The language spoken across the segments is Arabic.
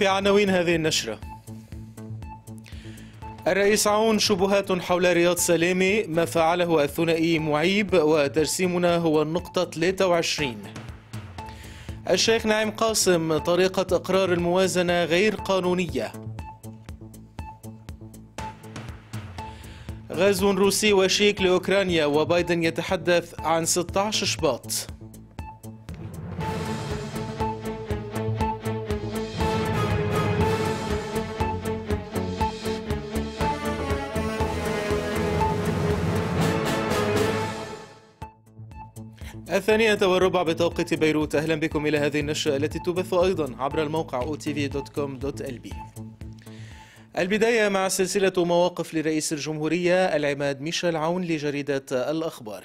في عناوين هذه النشرة الرئيس عون شبهات حول رياض سلامي ما فعله الثنائي معيب وترسيمنا هو النقطة 23 الشيخ نعيم قاسم طريقة إقرار الموازنة غير قانونية غزو روسي وشيك لأوكرانيا وبايدن يتحدث عن 16 شباط الثانية والربع بتوقيت بيروت أهلا بكم إلى هذه النشرة التي تبث أيضا عبر الموقع otv.com.lb البداية مع سلسلة مواقف لرئيس الجمهورية العماد ميشيل عون لجريدة الأخبار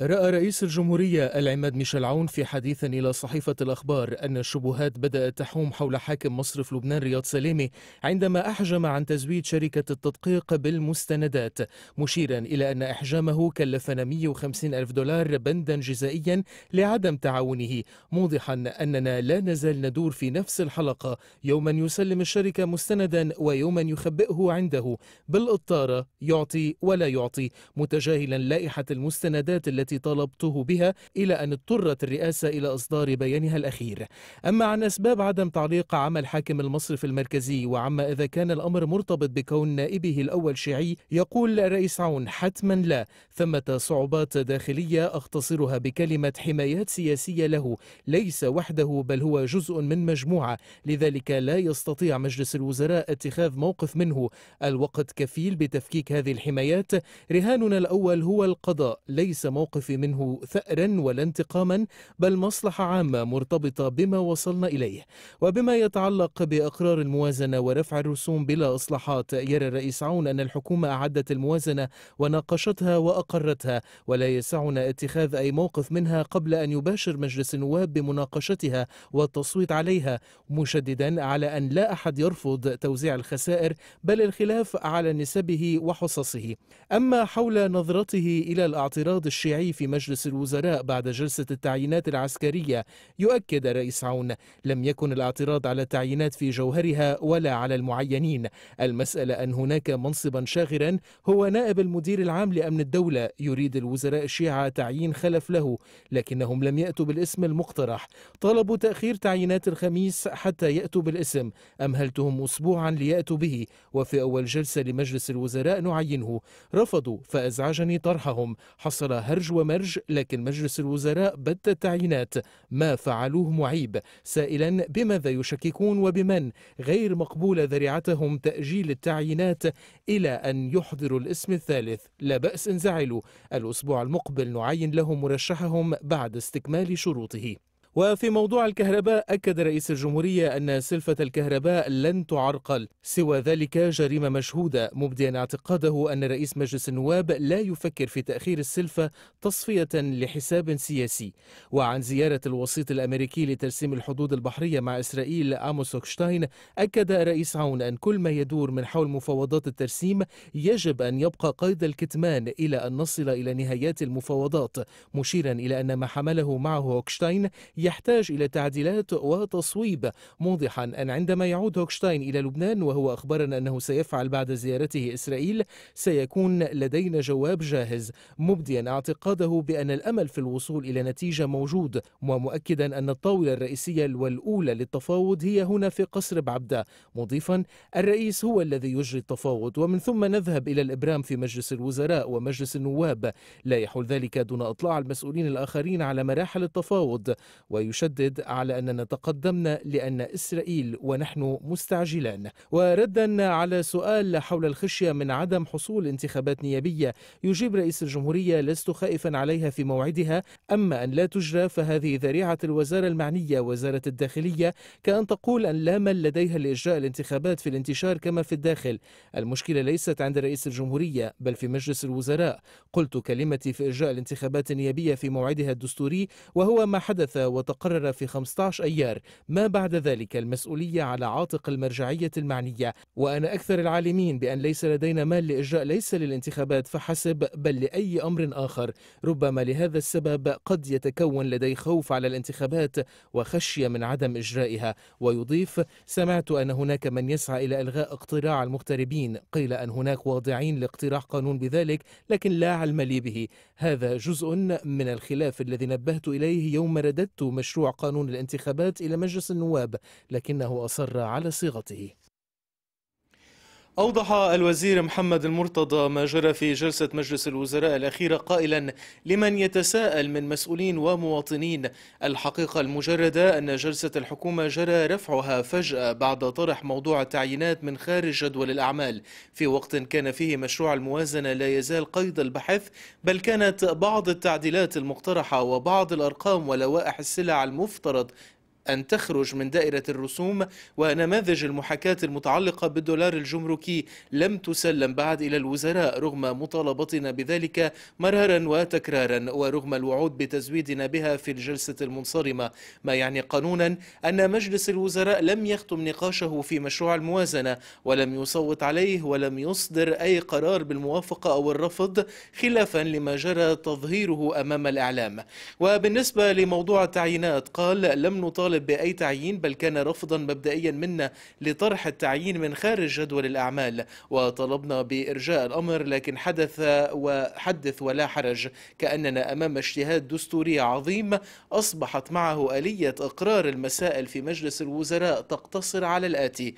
رأى رئيس الجمهورية العماد ميشيل عون في حديث إلى صحيفة الأخبار أن الشبهات بدأت تحوم حول حاكم مصرف لبنان رياض سلامي عندما أحجم عن تزويد شركة التدقيق بالمستندات مشيرا إلى أن إحجامه كلفنا 150 ألف دولار بندا جزائيا لعدم تعاونه موضحا أننا لا نزال ندور في نفس الحلقة يوما يسلم الشركة مستندا ويوما يخبئه عنده بالإطارة يعطي ولا يعطي متجاهلا لائحة المستندات التي التي طلبته بها إلى أن اضطرت الرئاسة إلى إصدار بيانها الأخير أما عن أسباب عدم تعليق عمل حاكم المصرف المركزي وعما إذا كان الأمر مرتبط بكون نائبه الأول شيعي يقول الرئيس عون حتما لا ثمة صعوبات داخلية أختصرها بكلمة حمايات سياسية له ليس وحده بل هو جزء من مجموعة لذلك لا يستطيع مجلس الوزراء اتخاذ موقف منه الوقت كفيل بتفكيك هذه الحمايات رهاننا الأول هو القضاء ليس موقف الموقف منه ثأرا ولا انتقاما بل مصلحة عامة مرتبطة بما وصلنا إليه وبما يتعلق بأقرار الموازنة ورفع الرسوم بلا إصلاحات يرى الرئيس عون أن الحكومة أعدت الموازنة وناقشتها وأقرتها ولا يسعنا اتخاذ أي موقف منها قبل أن يباشر مجلس النواب بمناقشتها والتصويت عليها مشددا على أن لا أحد يرفض توزيع الخسائر بل الخلاف على نسبه وحصصه أما حول نظرته إلى الاعتراض الشيعي الشرعي في مجلس الوزراء بعد جلسة التعيينات العسكرية يؤكد رئيس عون لم يكن الاعتراض على التعيينات في جوهرها ولا على المعينين المسألة أن هناك منصبا شاغرا هو نائب المدير العام لأمن الدولة يريد الوزراء الشيعة تعيين خلف له لكنهم لم يأتوا بالاسم المقترح طلبوا تأخير تعيينات الخميس حتى يأتوا بالاسم أمهلتهم أسبوعا ليأتوا به وفي أول جلسة لمجلس الوزراء نعينه رفضوا فأزعجني طرحهم حصل هرج ومرج لكن مجلس الوزراء بد التعيينات ما فعلوه معيب سائلا بماذا يشككون وبمن غير مقبولة ذريعتهم تأجيل التعيينات إلى أن يحضروا الاسم الثالث لا بأس إن زعلوا الأسبوع المقبل نعين لهم مرشحهم بعد استكمال شروطه وفي موضوع الكهرباء أكد رئيس الجمهورية أن سلفة الكهرباء لن تعرقل سوى ذلك جريمة مشهودة مبديا اعتقاده أن رئيس مجلس النواب لا يفكر في تأخير السلفة تصفية لحساب سياسي وعن زيارة الوسيط الأمريكي لترسيم الحدود البحرية مع إسرائيل آموس أوكشتاين أكد رئيس عون أن كل ما يدور من حول مفاوضات الترسيم يجب أن يبقى قيد الكتمان إلى أن نصل إلى نهايات المفاوضات مشيرا إلى أن ما حمله معه أوكشتاين يحتاج إلى تعديلات وتصويب موضحا أن عندما يعود هوكشتاين إلى لبنان وهو أخبرنا أنه سيفعل بعد زيارته إسرائيل سيكون لدينا جواب جاهز مبديا اعتقاده بأن الأمل في الوصول إلى نتيجة موجود ومؤكدا أن الطاولة الرئيسية والأولى للتفاوض هي هنا في قصر بعبدة مضيفا الرئيس هو الذي يجري التفاوض ومن ثم نذهب إلى الإبرام في مجلس الوزراء ومجلس النواب لا يحول ذلك دون إطلاع المسؤولين الآخرين على مراحل التفاوض ويشدد على أننا تقدمنا لأن إسرائيل ونحن مستعجلان وردا على سؤال حول الخشية من عدم حصول انتخابات نيابية يجيب رئيس الجمهورية لست خائفا عليها في موعدها أما أن لا تجرى فهذه ذريعة الوزارة المعنية وزارة الداخلية كأن تقول أن لا من لديها لإجراء الانتخابات في الانتشار كما في الداخل المشكلة ليست عند رئيس الجمهورية بل في مجلس الوزراء قلت كلمتي في إجراء الانتخابات النيابية في موعدها الدستوري وهو ما حدث وتقرر في 15 أيار ما بعد ذلك المسؤولية على عاتق المرجعية المعنية وأنا أكثر العالمين بأن ليس لدينا مال لإجراء ليس للانتخابات فحسب بل لأي أمر آخر ربما لهذا السبب قد يتكون لدي خوف على الانتخابات وخشية من عدم إجرائها ويضيف سمعت أن هناك من يسعى إلى إلغاء اقتراع المغتربين قيل أن هناك واضعين لاقتراح قانون بذلك لكن لا علم لي به هذا جزء من الخلاف الذي نبهت إليه يوم رددت مشروع قانون الانتخابات إلى مجلس النواب لكنه أصر على صيغته أوضح الوزير محمد المرتضى ما جرى في جلسة مجلس الوزراء الأخيرة قائلا لمن يتساءل من مسؤولين ومواطنين الحقيقة المجردة أن جلسة الحكومة جرى رفعها فجأة بعد طرح موضوع التعيينات من خارج جدول الأعمال في وقت كان فيه مشروع الموازنة لا يزال قيد البحث بل كانت بعض التعديلات المقترحة وبعض الأرقام ولوائح السلع المفترض أن تخرج من دائرة الرسوم ونماذج المحاكاة المتعلقة بالدولار الجمركي لم تسلم بعد إلى الوزراء رغم مطالبتنا بذلك مرارا وتكرارا ورغم الوعود بتزويدنا بها في الجلسة المنصرمة ما يعني قانونا أن مجلس الوزراء لم يختم نقاشه في مشروع الموازنة ولم يصوت عليه ولم يصدر أي قرار بالموافقة أو الرفض خلافا لما جرى تظهيره أمام الإعلام وبالنسبة لموضوع التعيينات قال لم نطالب يطالب بأي تعيين بل كان رفضا مبدئيا منا لطرح التعيين من خارج جدول الأعمال وطلبنا بإرجاء الأمر لكن حدث وحدث ولا حرج كأننا أمام اجتهاد دستوري عظيم أصبحت معه آلية إقرار المسائل في مجلس الوزراء تقتصر على الآتي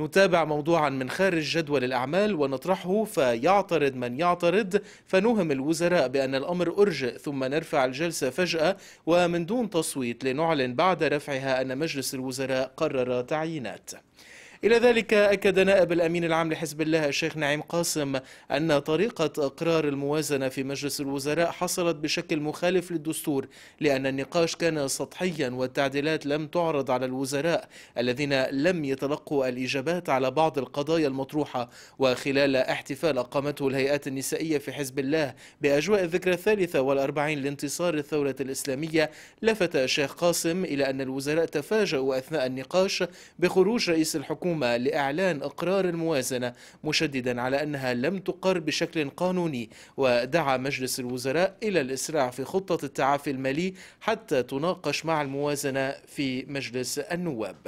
نتابع موضوعا من خارج جدول الأعمال ونطرحه فيعترض من يعترض فنوهم الوزراء بأن الأمر أرجئ ثم نرفع الجلسة فجأة ومن دون تصويت لنعلن بعد رفعها أن مجلس الوزراء قرر تعيينات إلى ذلك أكد نائب الأمين العام لحزب الله الشيخ نعيم قاسم أن طريقة إقرار الموازنة في مجلس الوزراء حصلت بشكل مخالف للدستور لأن النقاش كان سطحيا والتعديلات لم تعرض على الوزراء الذين لم يتلقوا الإجابات على بعض القضايا المطروحة وخلال احتفال أقامته الهيئات النسائية في حزب الله بأجواء الذكرى الثالثة والأربعين لانتصار الثورة الإسلامية لفت الشيخ قاسم إلى أن الوزراء تفاجأوا أثناء النقاش بخروج رئيس الحكومة الحكومة لإعلان إقرار الموازنة مشددا على أنها لم تقر بشكل قانوني ودعا مجلس الوزراء إلى الإسراع في خطة التعافي المالي حتى تناقش مع الموازنة في مجلس النواب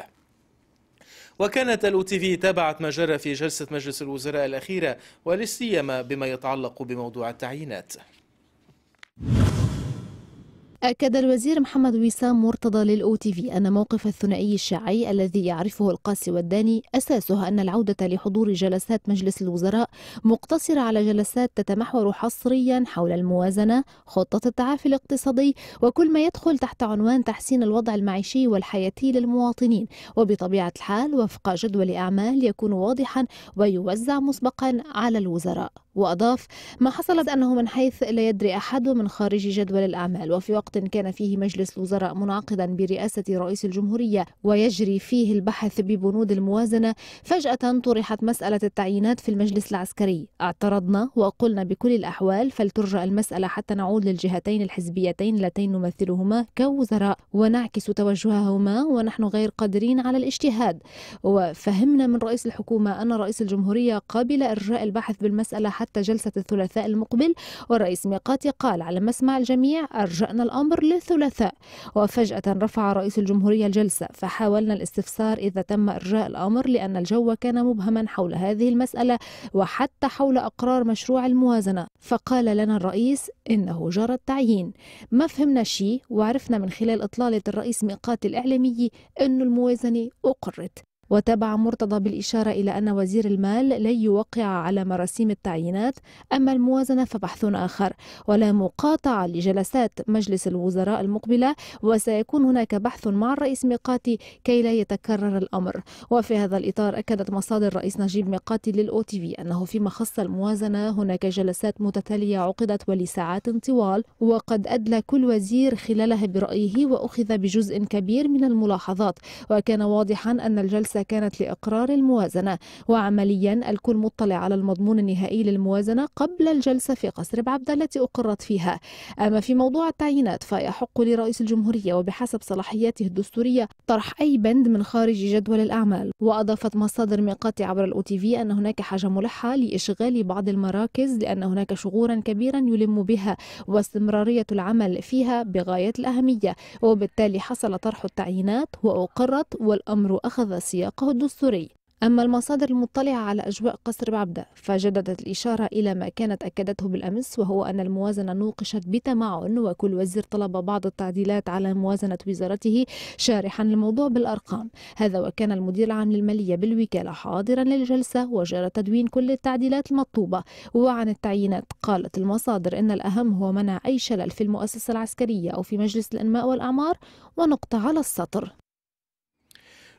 وكانت الأو تي في تابعت ما جرى في جلسة مجلس الوزراء الأخيرة ولسيما بما يتعلق بموضوع التعيينات أكد الوزير محمد وسام مرتضى للأو تي في أن موقف الثنائي الشيعي الذي يعرفه القاسي والداني أساسه أن العودة لحضور جلسات مجلس الوزراء مقتصرة على جلسات تتمحور حصريا حول الموازنة خطة التعافي الاقتصادي وكل ما يدخل تحت عنوان تحسين الوضع المعيشي والحياتي للمواطنين وبطبيعة الحال وفق جدول أعمال يكون واضحا ويوزع مسبقا على الوزراء وأضاف ما حصل بأنه من حيث لا يدري أحد من خارج جدول الأعمال وفي وقت كان فيه مجلس الوزراء منعقدا برئاسة رئيس الجمهورية ويجري فيه البحث ببنود الموازنة فجأة طرحت مسألة التعيينات في المجلس العسكري اعترضنا وقلنا بكل الأحوال فلترجأ المسألة حتى نعود للجهتين الحزبيتين اللتين نمثلهما كوزراء ونعكس توجههما ونحن غير قادرين على الاجتهاد وفهمنا من رئيس الحكومة أن رئيس الجمهورية قبل إرجاء البحث بالمسألة حتى جلسة الثلاثاء المقبل والرئيس ميقاتي قال على مسمع الجميع أرجأنا الأمر للثلاثاء وفجأة رفع رئيس الجمهورية الجلسة فحاولنا الاستفسار إذا تم إرجاء الأمر لأن الجو كان مبهما حول هذه المسألة وحتى حول أقرار مشروع الموازنة فقال لنا الرئيس إنه جرى التعيين ما فهمنا شيء وعرفنا من خلال إطلالة الرئيس ميقاتي الإعلامي أن الموازنة أقرت وتابع مرتضى بالإشارة إلى أن وزير المال لن يوقع على مراسيم التعيينات أما الموازنة فبحث آخر ولا مقاطعة لجلسات مجلس الوزراء المقبلة وسيكون هناك بحث مع الرئيس ميقاتي كي لا يتكرر الأمر وفي هذا الإطار أكدت مصادر الرئيس نجيب ميقاتي للأو تي في أنه فيما خص الموازنة هناك جلسات متتالية عقدت ولساعات طوال وقد أدلى كل وزير خلالها برأيه وأخذ بجزء كبير من الملاحظات وكان واضحا أن الجلسة كانت لإقرار الموازنة وعمليا الكل مطلع على المضمون النهائي للموازنة قبل الجلسة في قصر بعبدة التي أقرت فيها أما في موضوع التعيينات فيحق لرئيس الجمهورية وبحسب صلاحياته الدستورية طرح أي بند من خارج جدول الأعمال وأضافت مصادر ميقات عبر الأو تي في أن هناك حاجة ملحة لإشغال بعض المراكز لأن هناك شغورا كبيرا يلم بها واستمرارية العمل فيها بغاية الأهمية وبالتالي حصل طرح التعيينات وأقرت والأمر أخذ سياق سياقه الدستوري أما المصادر المطلعة على أجواء قصر بعبدة فجددت الإشارة إلى ما كانت أكدته بالأمس وهو أن الموازنة نوقشت بتمعن وكل وزير طلب بعض التعديلات على موازنة وزارته شارحا الموضوع بالأرقام هذا وكان المدير العام للمالية بالوكالة حاضرا للجلسة وجرى تدوين كل التعديلات المطلوبة وعن التعيينات قالت المصادر أن الأهم هو منع أي شلل في المؤسسة العسكرية أو في مجلس الإنماء والأعمار ونقطة على السطر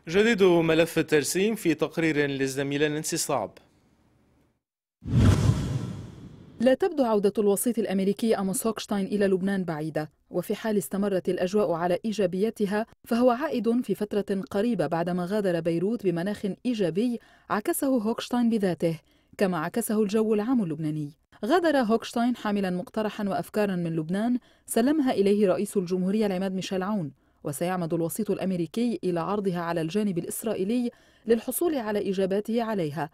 جديد ملف الترسيم في تقرير للزميلة نانسي صعب لا تبدو عودة الوسيط الأمريكي أموس هوكشتاين إلى لبنان بعيدة وفي حال استمرت الأجواء على إيجابيتها فهو عائد في فترة قريبة بعدما غادر بيروت بمناخ إيجابي عكسه هوكشتاين بذاته كما عكسه الجو العام اللبناني غادر هوكشتاين حاملا مقترحا وأفكارا من لبنان سلمها إليه رئيس الجمهورية العماد ميشيل عون وسيعمد الوسيط الأمريكي إلى عرضها على الجانب الإسرائيلي للحصول على إجاباته عليها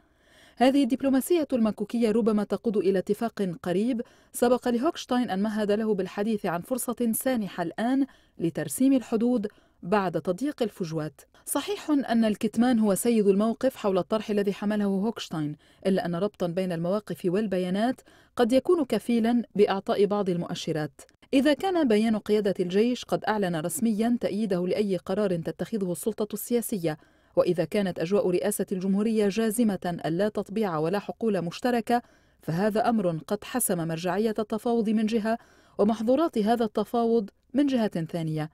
هذه الدبلوماسية المكوكية ربما تقود إلى اتفاق قريب سبق لهوكشتاين أن مهد له بالحديث عن فرصة سانحة الآن لترسيم الحدود بعد تضييق الفجوات صحيح أن الكتمان هو سيد الموقف حول الطرح الذي حمله هوكشتاين إلا أن ربطا بين المواقف والبيانات قد يكون كفيلا بإعطاء بعض المؤشرات إذا كان بيان قيادة الجيش قد أعلن رسميا تأييده لأي قرار تتخذه السلطة السياسية وإذا كانت أجواء رئاسة الجمهورية جازمة ألا تطبيع ولا حقول مشتركة فهذا أمر قد حسم مرجعية التفاوض من جهة ومحظورات هذا التفاوض من جهة ثانية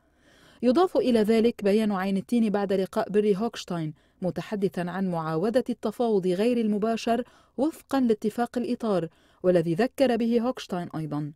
يضاف إلى ذلك بيان عين التين بعد لقاء بري هوكشتاين متحدثا عن معاودة التفاوض غير المباشر وفقا لاتفاق الإطار والذي ذكر به هوكشتاين أيضا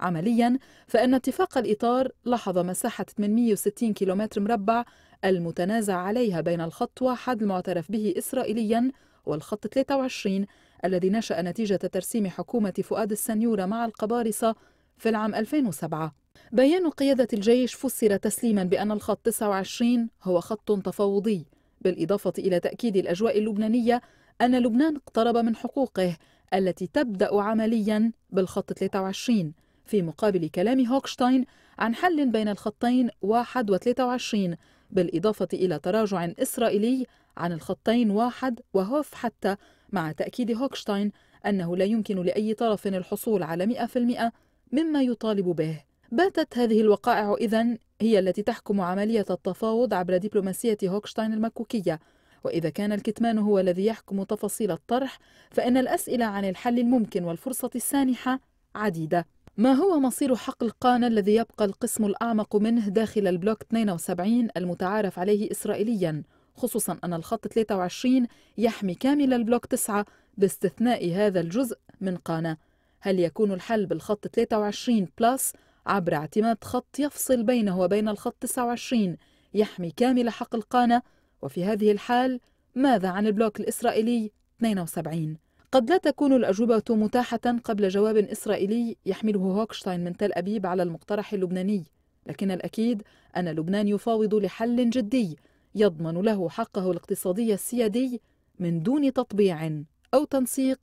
عمليا فإن اتفاق الإطار لحظ مساحة 860 كيلومتر مربع المتنازع عليها بين الخط واحد المعترف به إسرائيليا والخط 23 الذي نشأ نتيجة ترسيم حكومة فؤاد السنيورة مع القبارصة في العام 2007 بيان قيادة الجيش فسر تسليما بأن الخط 29 هو خط تفاوضي بالإضافة إلى تأكيد الأجواء اللبنانية أن لبنان اقترب من حقوقه التي تبدأ عمليا بالخط 23 في مقابل كلام هوكشتاين عن حل بين الخطين 1 و 23 بالإضافة إلى تراجع إسرائيلي عن الخطين 1 وهوف حتى مع تأكيد هوكشتاين أنه لا يمكن لأي طرف الحصول على 100% مما يطالب به باتت هذه الوقائع إذن هي التي تحكم عملية التفاوض عبر دبلوماسية هوكشتاين المكوكية وإذا كان الكتمان هو الذي يحكم تفاصيل الطرح فإن الأسئلة عن الحل الممكن والفرصة السانحة عديدة ما هو مصير حقل قانا الذي يبقى القسم الأعمق منه داخل البلوك 72 المتعارف عليه إسرائيلياً خصوصا أن الخط 23 يحمي كامل البلوك 9 باستثناء هذا الجزء من قانا هل يكون الحل بالخط 23 بلس عبر اعتماد خط يفصل بينه وبين الخط 29 يحمي كامل حقل قانا وفي هذه الحال ماذا عن البلوك الإسرائيلي 72 قد لا تكون الأجوبة متاحة قبل جواب إسرائيلي يحمله هوكشتاين من تل أبيب على المقترح اللبناني لكن الأكيد أن لبنان يفاوض لحل جدي يضمن له حقه الاقتصادي السيادي من دون تطبيع أو تنسيق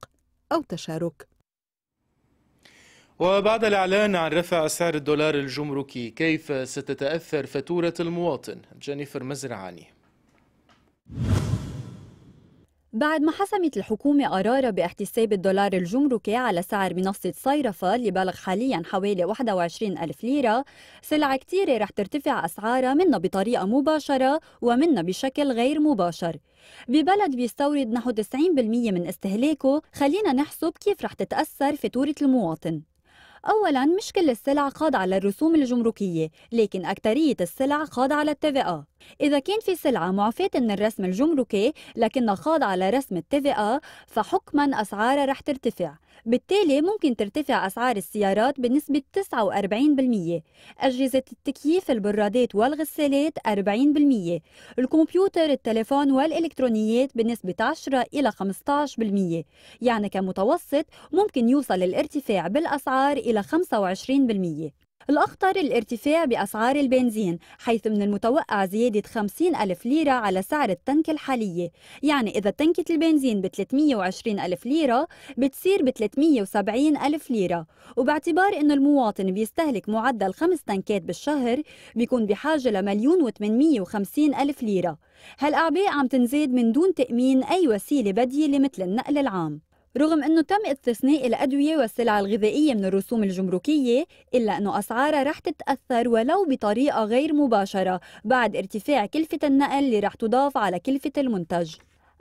أو تشارك وبعد الإعلان عن رفع سعر الدولار الجمركي كيف ستتأثر فاتورة المواطن؟ جينيفر مزرعاني بعد ما حسمت الحكومة قرارها باحتساب الدولار الجمركي على سعر منصة صيرفة اللي بلغ حاليا حوالي 21 ألف ليرة سلع كتيرة رح ترتفع أسعارها منا بطريقة مباشرة ومنا بشكل غير مباشر ببلد بيستورد نحو 90% من استهلاكه خلينا نحسب كيف رح تتأثر فاتورة المواطن أولا مش كل السلع خاضعة للرسوم الجمركية لكن أكترية السلع خاضعة التبقى إذا كان في سلعة معفاة من الرسم الجمركي لكنها خاضعة لرسم التفئة فحكما أسعارها رح ترتفع بالتالي ممكن ترتفع أسعار السيارات بنسبة 49% أجهزة التكييف البرادات والغسالات 40% الكمبيوتر التليفون والإلكترونيات بنسبة 10 إلى 15% يعني كمتوسط ممكن يوصل الارتفاع بالأسعار إلى 25% الأخطر الارتفاع بأسعار البنزين حيث من المتوقع زيادة 50 ألف ليرة على سعر التنك الحالية يعني إذا تنكة البنزين ب 320 ألف ليرة بتصير ب 370 ألف ليرة وباعتبار أن المواطن بيستهلك معدل خمس تنكات بالشهر بيكون بحاجة لمليون و850 ألف ليرة هالأعباء عم تنزاد من دون تأمين أي وسيلة بديلة مثل النقل العام رغم أنه تم استثناء الأدوية والسلع الغذائية من الرسوم الجمركية إلا أنه أسعارها رح تتأثر ولو بطريقة غير مباشرة بعد ارتفاع كلفة النقل اللي رح تضاف على كلفة المنتج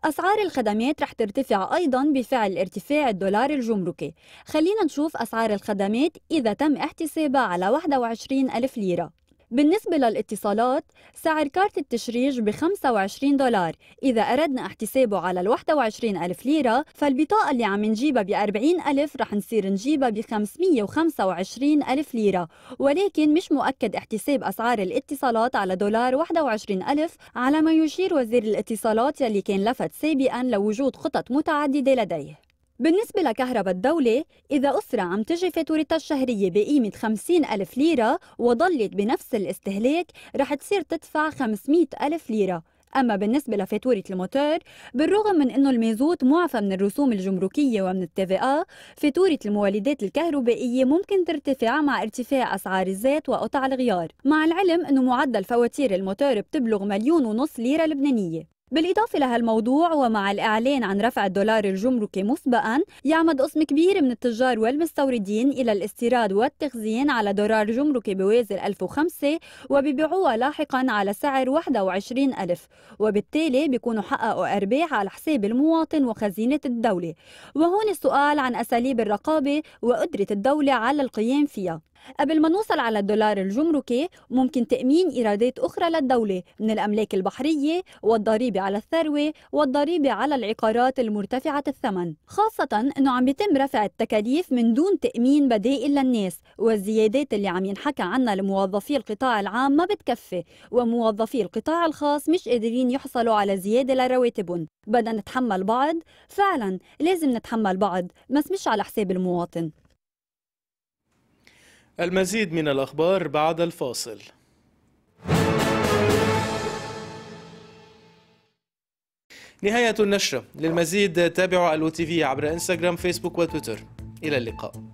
أسعار الخدمات رح ترتفع أيضا بفعل ارتفاع الدولار الجمركي خلينا نشوف أسعار الخدمات إذا تم احتسابها على 21 ألف ليرة بالنسبة للاتصالات سعر كارت التشريج ب 25 دولار إذا أردنا احتسابه على ال 21 ألف ليرة فالبطاقة اللي عم نجيبها ب 40 ألف رح نصير نجيبها ب 525 ألف ليرة ولكن مش مؤكد احتساب أسعار الاتصالات على دولار 21 ألف على ما يشير وزير الاتصالات يلي كان لفت سابقا لوجود خطط متعددة لديه بالنسبة لكهرباء الدولة إذا أسرة عم تجي فاتورتها الشهرية بقيمة 50 ألف ليرة وضلت بنفس الاستهلاك رح تصير تدفع 500 ألف ليرة أما بالنسبة لفاتورة الموتور بالرغم من أنه المازوت معفى من الرسوم الجمركية ومن التفئة فاتورة المولدات الكهربائية ممكن ترتفع مع ارتفاع أسعار الزيت وقطع الغيار مع العلم أنه معدل فواتير الموتور بتبلغ مليون ونص ليرة لبنانية بالإضافة لهالموضوع ومع الإعلان عن رفع الدولار الجمركي مسبقا يعمد قسم كبير من التجار والمستوردين إلى الاستيراد والتخزين على دولار جمركي بوازر 1005 وبيبيعوها لاحقا على سعر 21 ألف وبالتالي بيكونوا حققوا أرباح على حساب المواطن وخزينة الدولة وهون السؤال عن أساليب الرقابة وقدرة الدولة على القيام فيها قبل ما نوصل على الدولار الجمركي ممكن تأمين إيرادات أخرى للدولة من الأملاك البحرية والضريبة على الثروة والضريبة على العقارات المرتفعة الثمن خاصة أنه عم بيتم رفع التكاليف من دون تأمين بدائل للناس والزيادات اللي عم ينحكى عنها لموظفي القطاع العام ما بتكفي وموظفي القطاع الخاص مش قادرين يحصلوا على زيادة لرواتبهم بدنا نتحمل بعض فعلا لازم نتحمل بعض بس مش على حساب المواطن المزيد من الأخبار بعد الفاصل نهاية النشرة للمزيد تابعوا الو تي في عبر انستغرام فيسبوك وتويتر إلى اللقاء